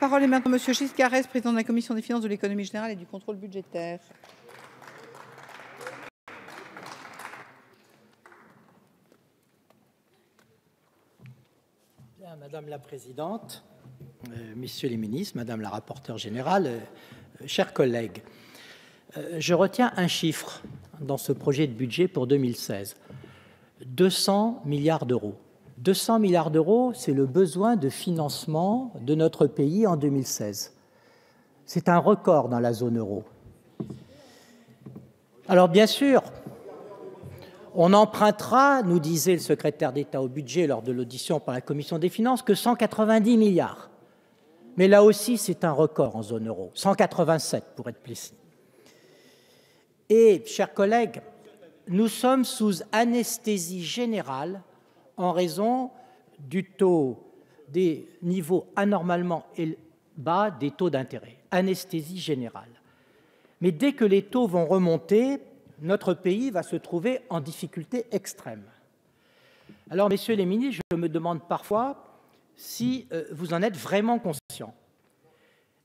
La parole est maintenant à M. Giscarès, président de la Commission des finances de l'économie générale et du contrôle budgétaire. Madame la Présidente, euh, Messieurs les ministres, Madame la rapporteure générale, euh, euh, chers collègues, je retiens un chiffre dans ce projet de budget pour 2016, 200 milliards d'euros. 200 milliards d'euros, c'est le besoin de financement de notre pays en 2016. C'est un record dans la zone euro. Alors bien sûr, on empruntera, nous disait le secrétaire d'État au budget lors de l'audition par la Commission des finances, que 190 milliards. Mais là aussi, c'est un record en zone euro, 187 pour être précis. Et, chers collègues, nous sommes sous anesthésie générale en raison du taux des niveaux anormalement bas des taux d'intérêt, anesthésie générale. Mais dès que les taux vont remonter, notre pays va se trouver en difficulté extrême. Alors, messieurs les ministres, je me demande parfois si euh, vous en êtes vraiment conscients.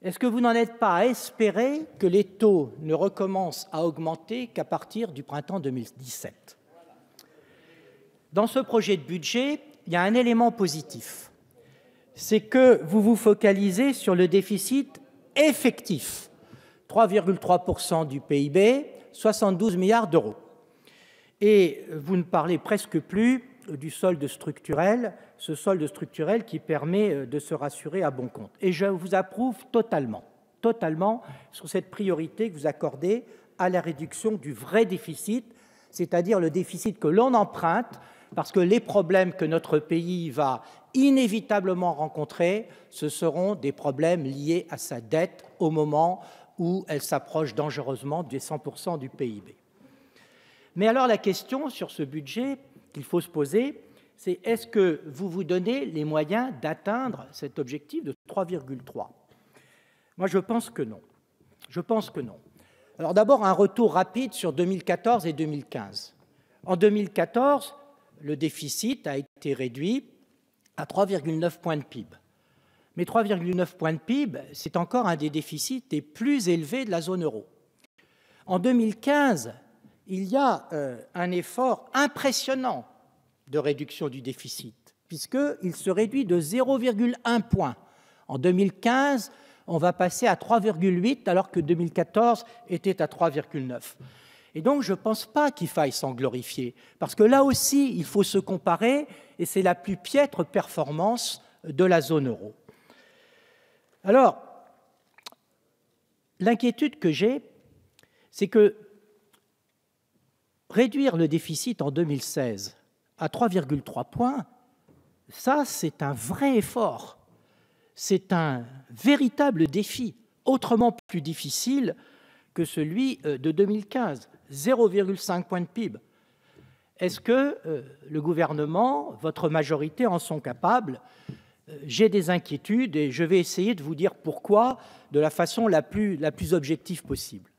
Est-ce que vous n'en êtes pas à espérer que les taux ne recommencent à augmenter qu'à partir du printemps 2017 dans ce projet de budget, il y a un élément positif. C'est que vous vous focalisez sur le déficit effectif. 3,3% du PIB, 72 milliards d'euros. Et vous ne parlez presque plus du solde structurel, ce solde structurel qui permet euh, de se rassurer à bon compte. Et je vous approuve totalement, totalement sur cette priorité que vous accordez à la réduction du vrai déficit, c'est-à-dire le déficit que l'on emprunte parce que les problèmes que notre pays va inévitablement rencontrer, ce seront des problèmes liés à sa dette au moment où elle s'approche dangereusement des 100% du PIB. Mais alors la question sur ce budget qu'il faut se poser, c'est est-ce que vous vous donnez les moyens d'atteindre cet objectif de 3,3 Moi, je pense que non. Je pense que non. Alors d'abord, un retour rapide sur 2014 et 2015. En 2014, le déficit a été réduit à 3,9 points de PIB. Mais 3,9 points de PIB, c'est encore un des déficits les plus élevés de la zone euro. En 2015, il y a euh, un effort impressionnant de réduction du déficit, puisqu'il se réduit de 0,1 point. En 2015, on va passer à 3,8 alors que 2014 était à 3,9. Et donc, je ne pense pas qu'il faille s'en glorifier, parce que là aussi, il faut se comparer, et c'est la plus piètre performance de la zone euro. Alors, l'inquiétude que j'ai, c'est que réduire le déficit en 2016 à 3,3 points, ça, c'est un vrai effort. C'est un véritable défi, autrement plus difficile que celui euh, de 2015. 0,5 point de PIB. Est-ce que euh, le gouvernement, votre majorité en sont capables euh, J'ai des inquiétudes et je vais essayer de vous dire pourquoi de la façon la plus, objective possible.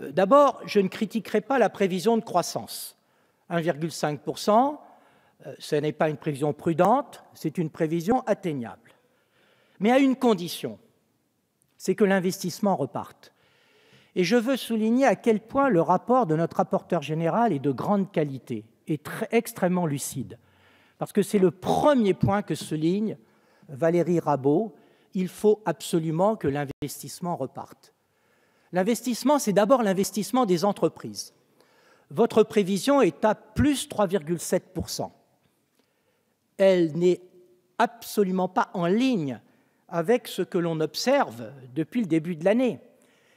Euh, d'abord, je ne critiquerai pas la prévision de croissance. 1,5%, ce n'est pas une prévision prudente, c'est une prévision atteignable. Mais à une condition, c'est que l'investissement reparte. Et je veux souligner à quel point le rapport de notre rapporteur général est de grande qualité et extrêmement lucide. Parce que c'est le premier point que souligne Valérie Rabault. Il faut absolument que l'investissement reparte. L'investissement, c'est d'abord l'investissement des entreprises. Votre prévision est à plus 3,7%. Elle n'est absolument pas en ligne avec ce que l'on observe depuis le début de l'année.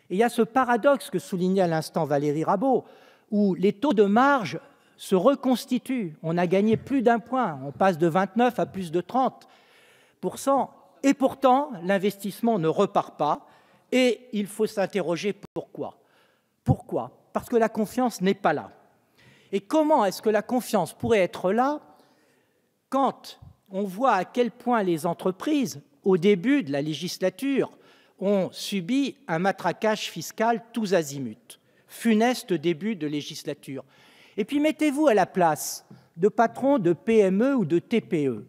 Et il y a ce paradoxe que soulignait à l'instant Valérie Rabault, où les taux de marge se reconstituent. On a gagné plus d'un point, on passe de 29 à plus de 30 et pourtant, l'investissement ne repart pas et il faut s'interroger pourquoi. Pourquoi Parce que la confiance n'est pas là. Et comment est-ce que la confiance pourrait être là quand on voit à quel point les entreprises, au début de la législature, ont subi un matraquage fiscal tous azimuts. Funeste début de législature. Et puis mettez-vous à la place de patrons de PME ou de TPE.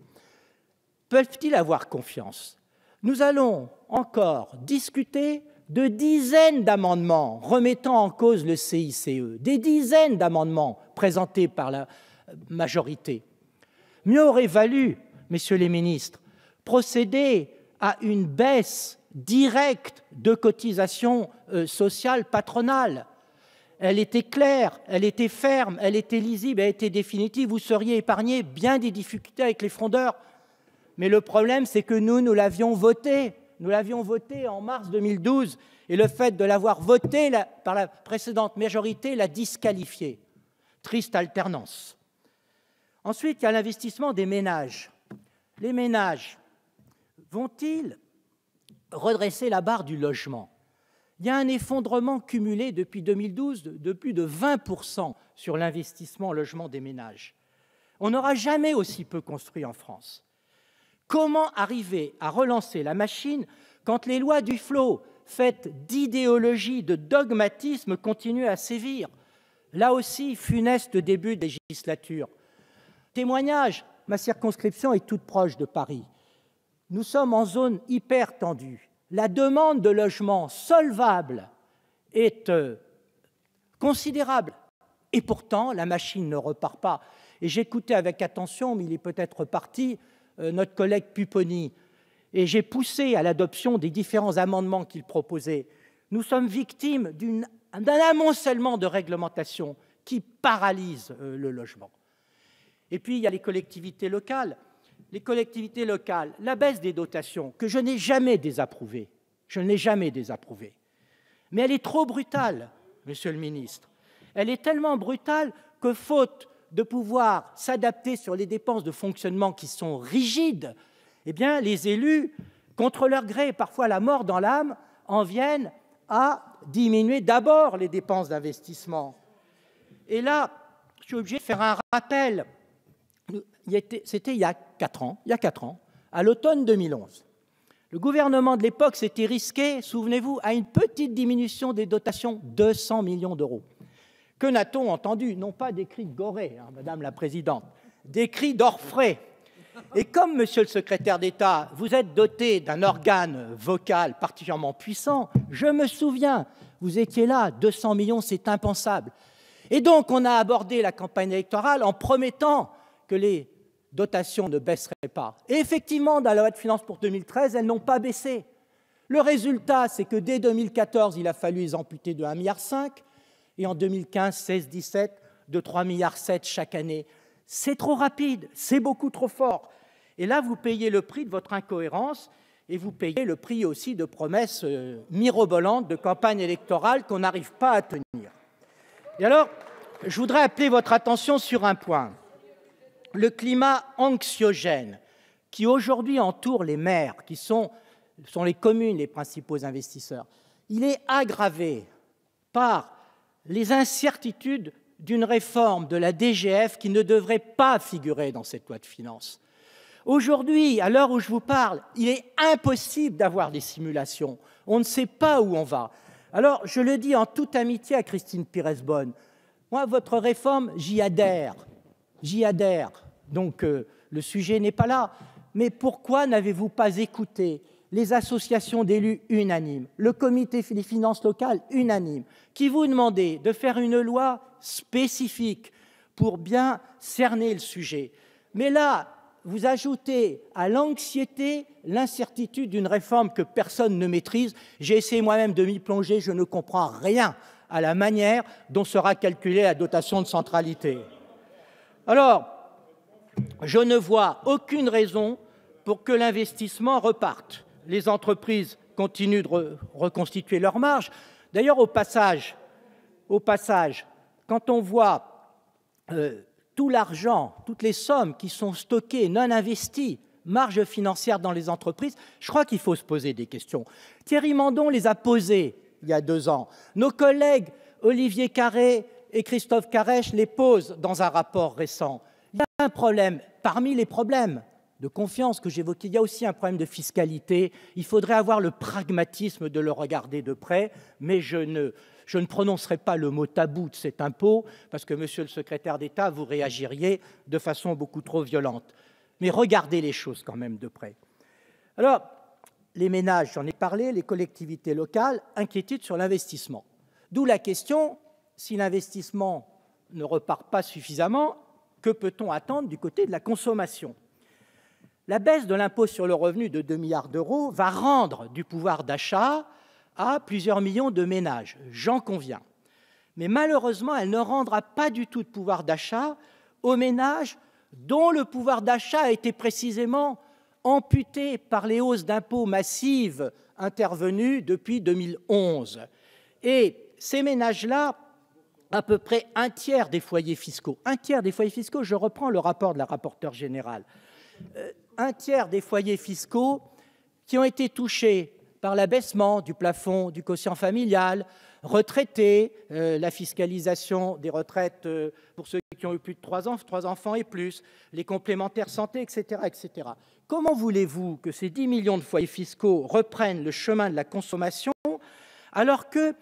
Peuvent-ils avoir confiance Nous allons encore discuter de dizaines d'amendements remettant en cause le CICE, des dizaines d'amendements présentés par la majorité. Mieux aurait valu, messieurs les ministres, procéder à une baisse directe de cotisation euh, sociale patronale. Elle était claire, elle était ferme, elle était lisible, elle était définitive. Vous seriez épargné bien des difficultés avec les frondeurs. Mais le problème, c'est que nous, nous l'avions voté, Nous l'avions voté en mars 2012. Et le fait de l'avoir voté par la précédente majorité l'a disqualifié. Triste alternance. Ensuite, il y a l'investissement des ménages. Les ménages vont-ils redresser la barre du logement. Il y a un effondrement cumulé depuis 2012 de plus de 20% sur l'investissement en logement des ménages. On n'aura jamais aussi peu construit en France. Comment arriver à relancer la machine quand les lois du flot, faites d'idéologie, de dogmatisme, continuent à sévir Là aussi, funeste début de législature. Témoignage, ma circonscription est toute proche de Paris nous sommes en zone hyper tendue. La demande de logements solvable est euh, considérable. Et pourtant, la machine ne repart pas. Et j'écoutais avec attention, mais il est peut-être parti, euh, notre collègue Pupponi. Et j'ai poussé à l'adoption des différents amendements qu'il proposait. Nous sommes victimes d'un amoncellement de réglementations qui paralyse euh, le logement. Et puis, il y a les collectivités locales les collectivités locales, la baisse des dotations, que je n'ai jamais désapprouvée, je n'ai jamais désapprouvée, mais elle est trop brutale, monsieur le ministre. Elle est tellement brutale que, faute de pouvoir s'adapter sur les dépenses de fonctionnement qui sont rigides, eh bien, les élus, contre leur gré, parfois la mort dans l'âme, en viennent à diminuer d'abord les dépenses d'investissement. Et là, je suis obligé de faire un rappel c'était il y a quatre ans, il y a quatre ans, à l'automne 2011. Le gouvernement de l'époque s'était risqué, souvenez-vous, à une petite diminution des dotations, 200 millions d'euros. Que n'a-t-on entendu Non pas des cris de gorée, hein, Madame la Présidente, des cris d'orfraie. Et comme, Monsieur le Secrétaire d'État, vous êtes doté d'un organe vocal particulièrement puissant, je me souviens, vous étiez là, 200 millions, c'est impensable. Et donc, on a abordé la campagne électorale en promettant que les dotations ne baisseraient pas. Et effectivement, dans la loi de finances pour 2013, elles n'ont pas baissé. Le résultat, c'est que dès 2014, il a fallu les amputer de 1,5 milliard, et en 2015, 16, 17, de 3,7 milliards chaque année. C'est trop rapide, c'est beaucoup trop fort. Et là, vous payez le prix de votre incohérence, et vous payez le prix aussi de promesses euh, mirobolantes de campagne électorale qu'on n'arrive pas à tenir. Et alors, je voudrais appeler votre attention sur un point le climat anxiogène qui aujourd'hui entoure les maires, qui sont, sont les communes les principaux investisseurs, il est aggravé par les incertitudes d'une réforme de la DGF qui ne devrait pas figurer dans cette loi de finances. Aujourd'hui, à l'heure où je vous parle, il est impossible d'avoir des simulations. On ne sait pas où on va. Alors, je le dis en toute amitié à Christine Pires-Bonne, moi, votre réforme, j'y adhère. J'y adhère. Donc euh, le sujet n'est pas là. Mais pourquoi n'avez-vous pas écouté les associations d'élus unanimes, le comité des finances locales unanime, qui vous demandait de faire une loi spécifique pour bien cerner le sujet Mais là, vous ajoutez à l'anxiété l'incertitude d'une réforme que personne ne maîtrise. J'ai essayé moi-même de m'y plonger, je ne comprends rien à la manière dont sera calculée la dotation de centralité. Alors, je ne vois aucune raison pour que l'investissement reparte. Les entreprises continuent de reconstituer leurs marges. D'ailleurs, au passage, quand on voit euh, tout l'argent, toutes les sommes qui sont stockées, non investies, marge financière dans les entreprises, je crois qu'il faut se poser des questions. Thierry Mandon les a posées il y a deux ans. Nos collègues Olivier Carré et Christophe Carèche les posent dans un rapport récent. Il y a un problème, parmi les problèmes de confiance que j'évoquais, il y a aussi un problème de fiscalité. Il faudrait avoir le pragmatisme de le regarder de près, mais je ne, prononcerai pas le mot tabou de cet impôt, parce que, monsieur le secrétaire d'État, vous réagiriez de façon beaucoup trop violente. Mais regardez les choses quand même de près. Alors, les ménages, j'en ai parlé, les collectivités locales, inquiétudes sur l'investissement. D'où la question, si l'investissement ne repart pas suffisamment, que peut-on attendre du côté de la consommation La baisse de l'impôt sur le revenu de 2 milliards d'euros va rendre du pouvoir d'achat à plusieurs millions de ménages, j'en conviens. Mais malheureusement, elle ne rendra pas du tout de pouvoir d'achat aux ménages dont le pouvoir d'achat a été précisément amputé par les hausses d'impôts massives intervenues depuis 2011. Et ces ménages-là à peu près un tiers des foyers fiscaux. Un tiers des foyers fiscaux, je reprends le rapport de la rapporteure générale. Euh, un tiers des foyers fiscaux qui ont été touchés par l'abaissement du plafond du quotient familial, retraités, euh, la fiscalisation des retraites euh, pour ceux qui ont eu plus de trois enfants, enfants et plus, les complémentaires santé, etc. etc. Comment voulez-vous que ces 10 millions de foyers fiscaux reprennent le chemin de la consommation alors que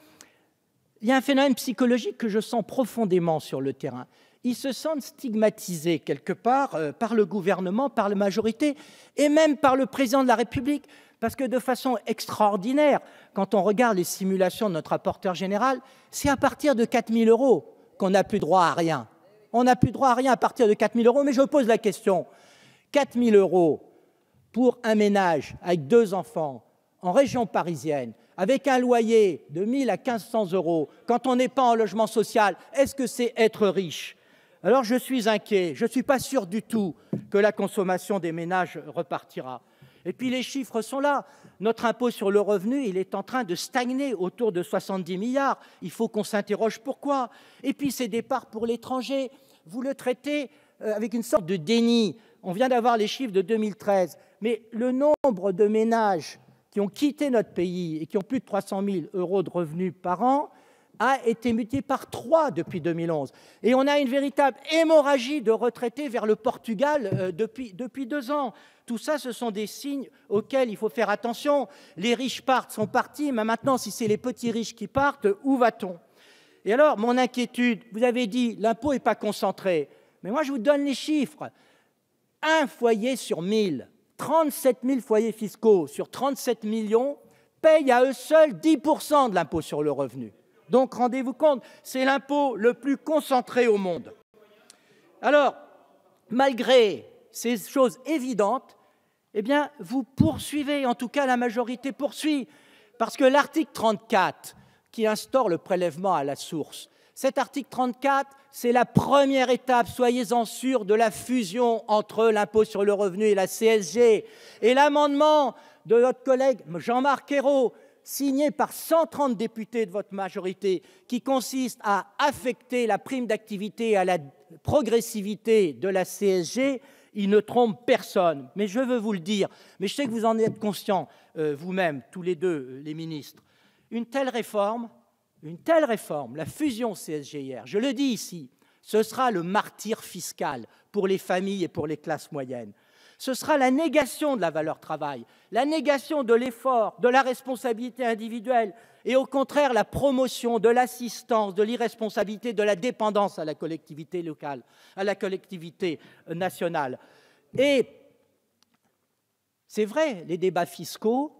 il y a un phénomène psychologique que je sens profondément sur le terrain. Ils se sentent stigmatisés quelque part euh, par le gouvernement, par la majorité et même par le président de la République. Parce que de façon extraordinaire, quand on regarde les simulations de notre rapporteur général, c'est à partir de 4 000 euros qu'on n'a plus droit à rien. On n'a plus droit à rien à partir de 4 000 euros, mais je pose la question. 4 000 euros pour un ménage avec deux enfants en région parisienne, avec un loyer de 000 à 1500 euros, quand on n'est pas en logement social, est-ce que c'est être riche Alors je suis inquiet, je ne suis pas sûr du tout que la consommation des ménages repartira. Et puis les chiffres sont là. Notre impôt sur le revenu, il est en train de stagner autour de 70 milliards. Il faut qu'on s'interroge pourquoi. Et puis ces départs pour l'étranger, vous le traitez euh, avec une sorte de déni. On vient d'avoir les chiffres de 2013, mais le nombre de ménages qui ont quitté notre pays et qui ont plus de 300 000 euros de revenus par an a été muté par trois depuis 2011. Et on a une véritable hémorragie de retraités vers le Portugal euh, depuis, depuis deux ans. Tout ça, ce sont des signes auxquels il faut faire attention. Les riches partent, sont partis, mais maintenant, si c'est les petits riches qui partent, où va-t-on Et alors, mon inquiétude, vous avez dit, l'impôt n'est pas concentré. Mais moi, je vous donne les chiffres. Un foyer sur mille 37 000 foyers fiscaux sur 37 millions payent à eux seuls 10 de l'impôt sur le revenu. Donc rendez-vous compte, c'est l'impôt le plus concentré au monde. Alors, malgré ces choses évidentes, eh bien, vous poursuivez, en tout cas la majorité poursuit, parce que l'article 34, qui instaure le prélèvement à la source, cet article 34, c'est la première étape, soyez-en sûrs, de la fusion entre l'impôt sur le revenu et la CSG. Et l'amendement de notre collègue Jean-Marc Ayrault, signé par 130 députés de votre majorité, qui consiste à affecter la prime d'activité à la progressivité de la CSG, il ne trompe personne. Mais je veux vous le dire, mais je sais que vous en êtes conscients euh, vous-même, tous les deux, euh, les ministres. Une telle réforme, une telle réforme, la fusion CSGIR, je le dis ici, ce sera le martyr fiscal pour les familles et pour les classes moyennes. Ce sera la négation de la valeur travail, la négation de l'effort, de la responsabilité individuelle et au contraire la promotion de l'assistance, de l'irresponsabilité, de la dépendance à la collectivité locale, à la collectivité euh, nationale. Et c'est vrai, les débats fiscaux,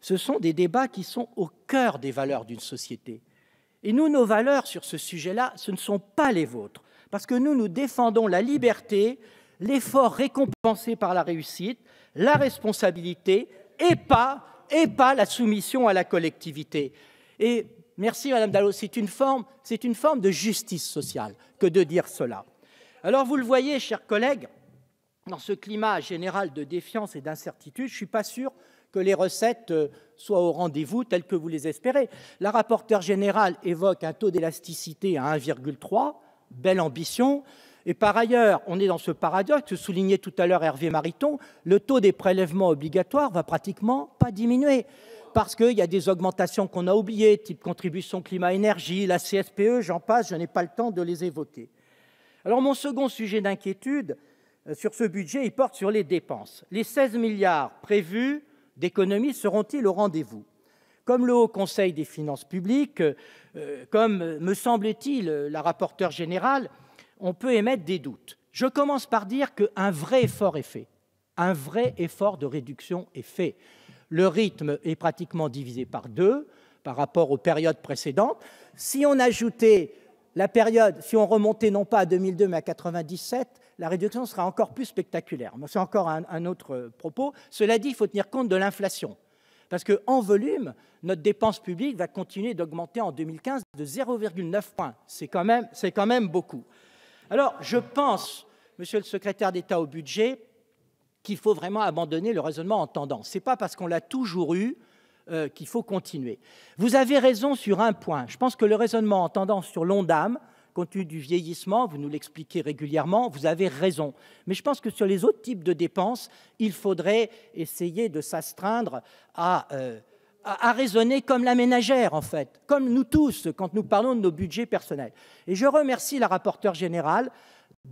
ce sont des débats qui sont au cœur des valeurs d'une société. Et nous, nos valeurs sur ce sujet-là, ce ne sont pas les vôtres. Parce que nous, nous défendons la liberté, l'effort récompensé par la réussite, la responsabilité et pas, et pas la soumission à la collectivité. Et merci Madame Dallot, c'est une c'est une forme de justice sociale que de dire cela. Alors vous le voyez, chers collègues, dans ce climat général de défiance et d'incertitude, je ne suis pas sûr que les recettes euh, soient au rendez-vous telles que vous les espérez. La rapporteure générale évoque un taux d'élasticité à 1,3, belle ambition. Et par ailleurs, on est dans ce paradoxe souligné tout à l'heure Hervé Mariton, le taux des prélèvements obligatoires va pratiquement pas diminuer parce qu'il y a des augmentations qu'on a oubliées, type contribution climat-énergie, la CSPE, j'en passe, je n'ai pas le temps de les évoquer. Alors mon second sujet d'inquiétude euh, sur ce budget, il porte sur les dépenses. Les 16 milliards prévus d'économie seront-ils au rendez-vous comme le Haut Conseil des finances publiques, euh, comme, euh, me semble il euh, la rapporteure générale, on peut émettre des doutes. Je commence par dire qu'un vrai effort est fait. Un vrai effort de réduction est fait. Le rythme est pratiquement divisé par deux par rapport aux périodes précédentes. Si on ajoutait la période, si on remontait non pas à 2002 mais à 1997, la réduction sera encore plus spectaculaire. C'est encore un, autre euh, propos. Cela dit, il faut tenir compte de l'inflation. Parce qu'en volume, notre dépense publique va continuer d'augmenter en 2015 de 0,9 points. C'est quand, même, beaucoup. Alors, je pense, monsieur le secrétaire d'État au budget, qu'il faut vraiment abandonner le raisonnement en tendance. Ce n'est pas parce qu'on l'a toujours eu euh, qu'il faut continuer. Vous avez raison sur un point. Je pense que le raisonnement en tendance sur l'ondame compte tenu du vieillissement, vous nous l'expliquez régulièrement, vous avez raison. Mais je pense que sur les autres types de dépenses, il faudrait essayer de s'astreindre à, euh, raisonner comme la ménagère, en fait, comme nous tous, quand nous parlons de nos budgets personnels. Et je remercie la rapporteure générale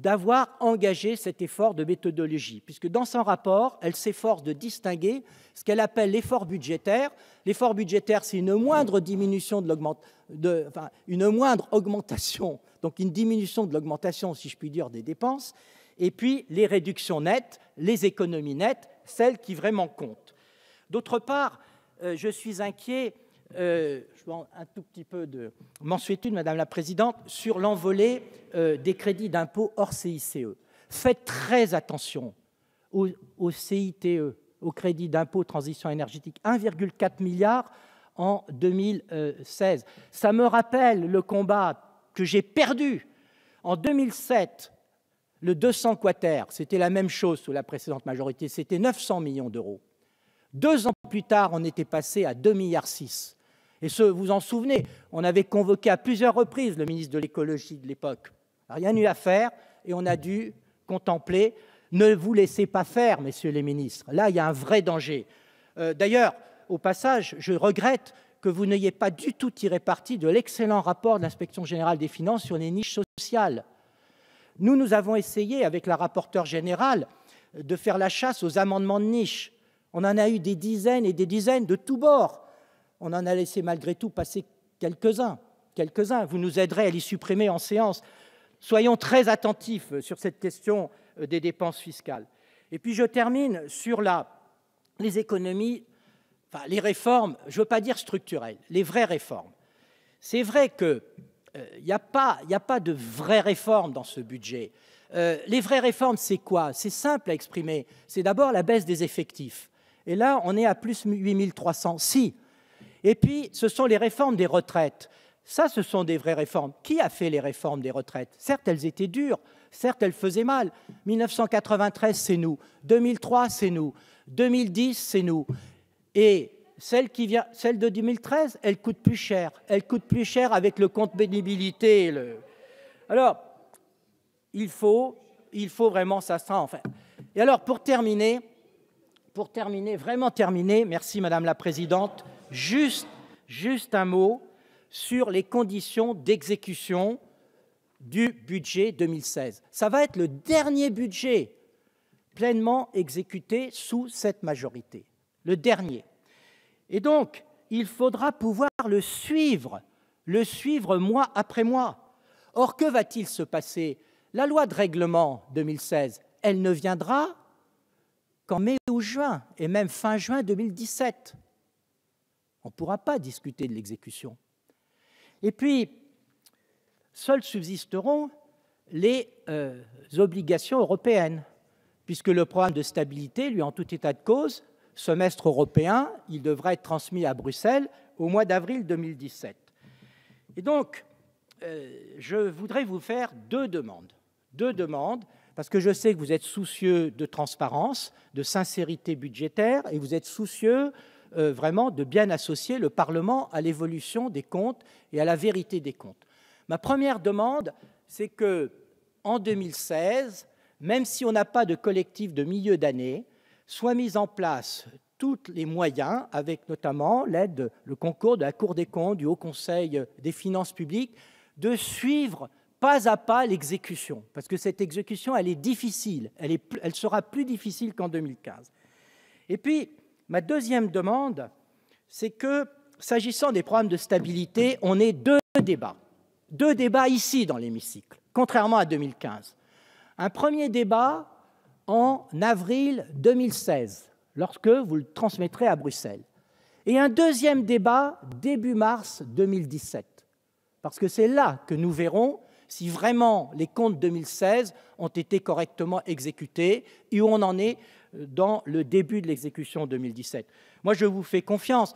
d'avoir engagé cet effort de méthodologie, puisque dans son rapport, elle s'efforce de distinguer ce qu'elle appelle l'effort budgétaire. L'effort budgétaire, c'est une moindre diminution de une moindre augmentation, donc une diminution de l'augmentation, si je puis dire, des dépenses, et puis les réductions nettes, les économies nettes, celles qui vraiment comptent. D'autre part, euh, je suis inquiet euh, je prends un tout petit peu de mensuétude, Madame la Présidente, sur l'envolée euh, des crédits d'impôt hors CICE. Faites très attention au, au CITE, au crédit d'impôt transition énergétique, 1,4 milliard en 2016. Ça me rappelle le combat que j'ai perdu en 2007 le 200 quater, c'était la même chose sous la précédente majorité, c'était 900 millions d'euros. Deux ans plus tard, on était passé à 2,6 milliards. Et ce, vous en souvenez, on avait convoqué à plusieurs reprises le ministre de l'écologie de l'époque. Rien eu à faire et on a dû contempler. Ne vous laissez pas faire, messieurs les ministres. Là, il y a un vrai danger. Euh, d'ailleurs, au passage, je regrette que vous n'ayez pas du tout tiré parti de l'excellent rapport de l'inspection générale des finances sur les niches sociales. Nous, nous avons essayé, avec la rapporteure générale, de faire la chasse aux amendements de niche. On en a eu des dizaines et des dizaines de tous bords. On en a laissé malgré tout passer quelques-uns. Quelques-uns. Vous nous aiderez à les supprimer en séance. Soyons très attentifs euh, sur cette question euh, des dépenses fiscales. Et puis je termine sur les économies, enfin les réformes, je ne veux pas dire structurelles, les vraies réformes. C'est vrai qu'il euh, n'y a, pas, de vraies réformes dans ce budget. les vraies réformes, c'est quoi C'est simple à exprimer. C'est d'abord la baisse des effectifs. Et là, on est à plus 8300. Si. Et puis, ce sont les réformes des retraites. Ça, ce sont des vraies réformes. Qui a fait les réformes des retraites Certes, elles étaient dures. Certes, elles faisaient mal. 1993, c'est nous. 2003, c'est nous. 2010, c'est nous. Et celle, qui vient, celle de 2013, elle coûte plus cher. Elle coûte plus cher avec le compte bénibilité. Le... Alors, il faut, il faut vraiment ça. ça enfin. Et alors, pour terminer, pour terminer, vraiment terminer, merci Madame la Présidente, juste, juste un mot sur les conditions d'exécution du budget 2016. Ça va être le dernier budget pleinement exécuté sous cette majorité, le dernier. Et donc, il faudra pouvoir le suivre, le suivre mois après mois. Or, que va-t-il se passer La loi de règlement 2016, elle ne viendra qu'en mai ou juin, et même fin juin 2017. On ne pourra pas discuter de l'exécution. Et puis, seules subsisteront les euh, obligations européennes, puisque le programme de stabilité, lui, en tout état de cause, semestre européen, il devrait être transmis à Bruxelles au mois d'avril 2017. Et donc, euh, je voudrais vous faire deux demandes. Deux demandes parce que je sais que vous êtes soucieux de transparence, de sincérité budgétaire, et vous êtes soucieux euh, vraiment de bien associer le Parlement à l'évolution des comptes et à la vérité des comptes. Ma première demande, c'est que en 2016, même si on n'a pas de collectif de milieu d'année, soit mis en place tous les moyens, avec notamment l'aide, le concours de la Cour des comptes, du Haut Conseil des finances publiques, de suivre pas à pas l'exécution, parce que cette exécution, elle est difficile, elle, sera plus difficile qu'en 2015. Et puis, ma deuxième demande, c'est que, s'agissant des programmes de stabilité, on ait deux débats. Deux débats ici dans l'hémicycle, contrairement à 2015. Un premier débat en avril 2016, lorsque vous le transmettrez à Bruxelles. Et un deuxième débat début mars 2017, parce que c'est là que nous verrons si vraiment les comptes 2016 ont été correctement exécutés et où on en est euh, dans le début de l'exécution 2017. Moi, je vous fais confiance.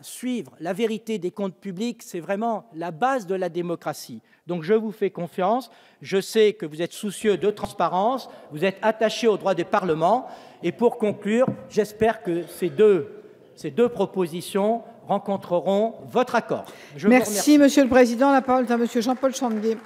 suivre la vérité des comptes publics, c'est vraiment la base de la démocratie. Donc, je vous fais confiance. Je sais que vous êtes soucieux de transparence, vous êtes attaché au droit des parlements. Et pour conclure, j'espère que ces deux, ces deux propositions rencontreront votre accord. merci, Monsieur le Président. La parole est à Monsieur Jean-Paul Chandier.